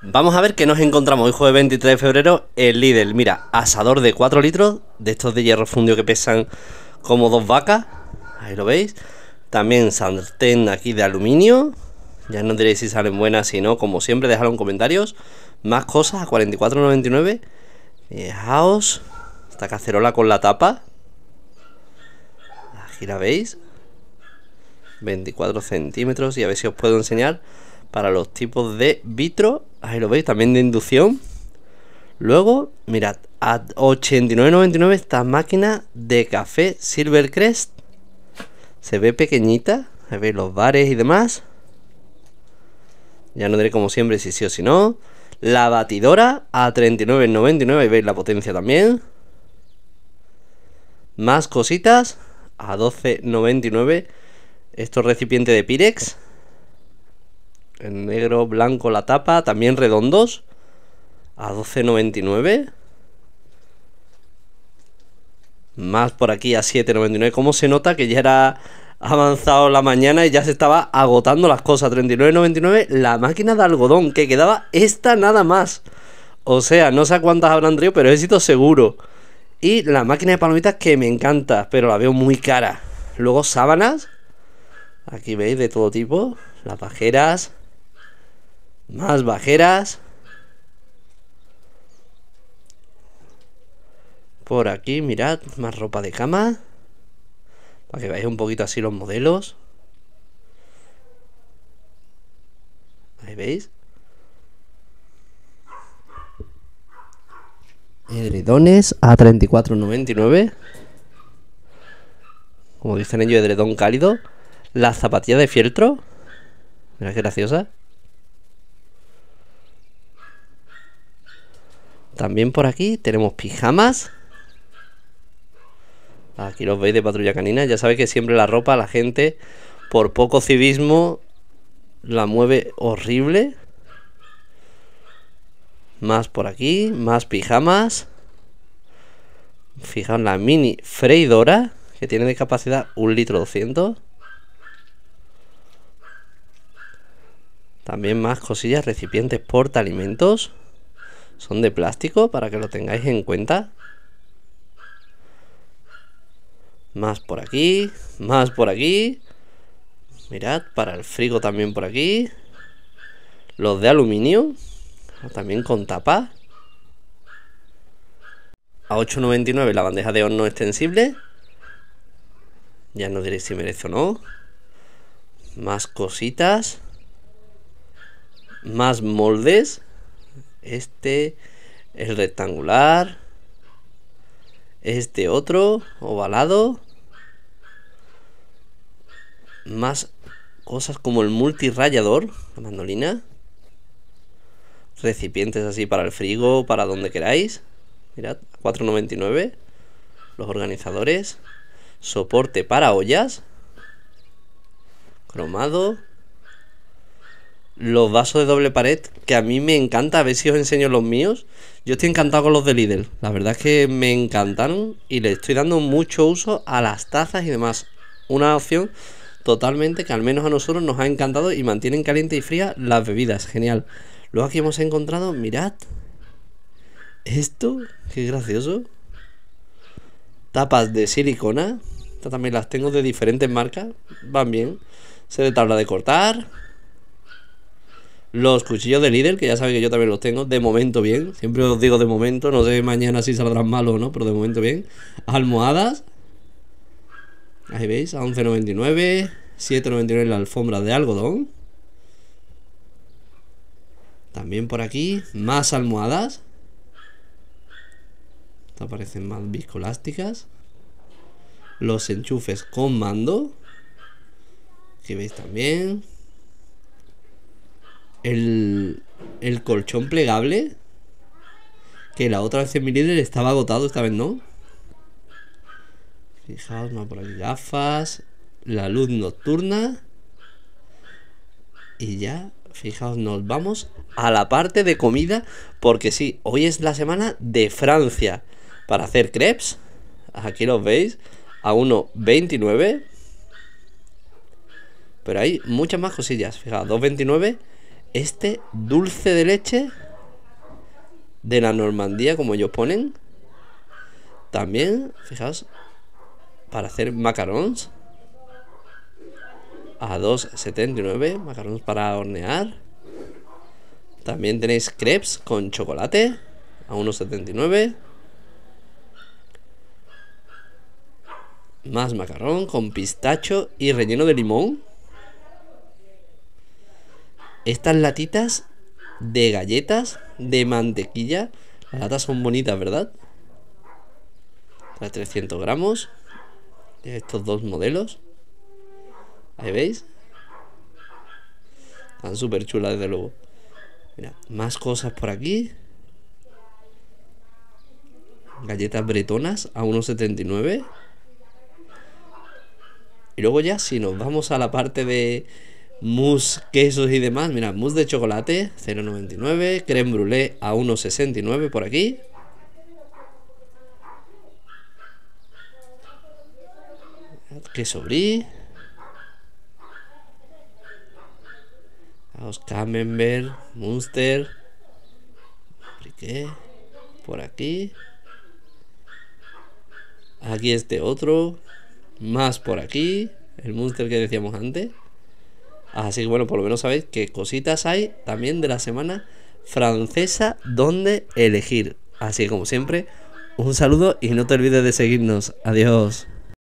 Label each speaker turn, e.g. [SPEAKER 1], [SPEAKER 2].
[SPEAKER 1] Vamos a ver qué nos encontramos hoy jueves 23 de febrero El Lidl. Mira, asador de 4 litros, de estos de hierro fundido que pesan como dos vacas, ahí lo veis. También sartén aquí de aluminio, ya no diréis si salen buenas, si no, como siempre dejadlo en comentarios. Más cosas a 44,99. Fijaos, esta cacerola con la tapa. Aquí la veis. 24 centímetros y a ver si os puedo enseñar para los tipos de vitro, ahí lo veis, también de inducción. Luego, mirad, a 89.99 esta máquina de café Silvercrest. Se ve pequeñita, ahí veis los bares y demás. Ya no diré como siempre si sí o si no. La batidora a 39.99, ahí veis la potencia también. Más cositas a 12.99. Estos recipientes de Pirex en negro, blanco la tapa, también redondos. A 12.99. Más por aquí a 7.99. ¿Cómo se nota que ya era avanzado la mañana y ya se estaba agotando las cosas? 39.99 la máquina de algodón, que quedaba esta nada más. O sea, no sé cuántas habrán traído, pero éxito seguro. Y la máquina de palomitas que me encanta, pero la veo muy cara. Luego sábanas. Aquí veis de todo tipo. Las pajeras. Más bajeras. Por aquí, mirad, más ropa de cama. Para que veáis un poquito así los modelos. Ahí veis. Edredones a 34,99. Como dicen ellos, edredón cálido. La zapatilla de fieltro. Mira qué graciosa. También por aquí tenemos pijamas. Aquí los veis de patrulla canina. Ya sabéis que siempre la ropa, la gente, por poco civismo, la mueve horrible. Más por aquí, más pijamas. Fijaos, la mini freidora, que tiene de capacidad un litro 200. También más cosillas, recipientes porta alimentos son de plástico para que lo tengáis en cuenta. Más por aquí, más por aquí. Mirad, para el frigo también por aquí. Los de aluminio, también con tapa. A 8,99 la bandeja de horno extensible. Ya no diréis si merece o no. Más cositas. Más moldes este el rectangular, este otro ovalado, más cosas como el multirrayador, la mandolina, recipientes así para el frigo, para donde queráis, mirad, 4.99, los organizadores, soporte para ollas, cromado, los vasos de doble pared, que a mí me encanta, a ver si os enseño los míos. Yo estoy encantado con los de Lidl, la verdad es que me encantaron y le estoy dando mucho uso a las tazas y demás. Una opción totalmente que al menos a nosotros nos ha encantado y mantienen caliente y fría las bebidas, genial. Luego aquí hemos encontrado, mirad, esto, qué gracioso. Tapas de silicona, estas también las tengo de diferentes marcas, van bien. Se de tabla de cortar, los cuchillos de líder, que ya sabéis que yo también los tengo, de momento bien. Siempre os digo de momento, no sé mañana si saldrán malos o no, pero de momento bien. Almohadas. Ahí veis, a 11.99. 7.99 la alfombra de algodón. También por aquí, más almohadas. Estas parecen más viscolásticas. Los enchufes con mando. Que veis también el, el colchón plegable. Que la otra vez en mi estaba agotado, esta vez no. Fijaos, no por aquí gafas. La luz nocturna. Y ya, fijaos, nos vamos a la parte de comida. Porque sí, hoy es la semana de Francia. Para hacer crepes. Aquí los veis. A 1.29. Pero hay muchas más cosillas. Fijaos, 2.29 este dulce de leche de la Normandía, como ellos ponen. También, fijaos, para hacer macarons. A 2,79. Macarons para hornear. También tenéis crepes con chocolate. A 1,79. Más macarrón con pistacho y relleno de limón. Estas latitas de galletas de mantequilla. Las latas son bonitas, ¿verdad? Las 300 gramos. Estos dos modelos. Ahí veis. Están súper chulas, desde luego. Mira, más cosas por aquí. Galletas bretonas a 1,79. Y luego ya, si nos vamos a la parte de mousse, quesos y demás. Mira, mousse de chocolate, 0,99. Creme brulé a 1,69 por aquí. Queso brie. Los Camembert, Munster. Por aquí. Aquí este otro. Más por aquí. El Munster que decíamos antes. Así que bueno, por lo menos sabéis que cositas hay también de la semana francesa donde elegir. Así que como siempre, un saludo y no te olvides de seguirnos. Adiós.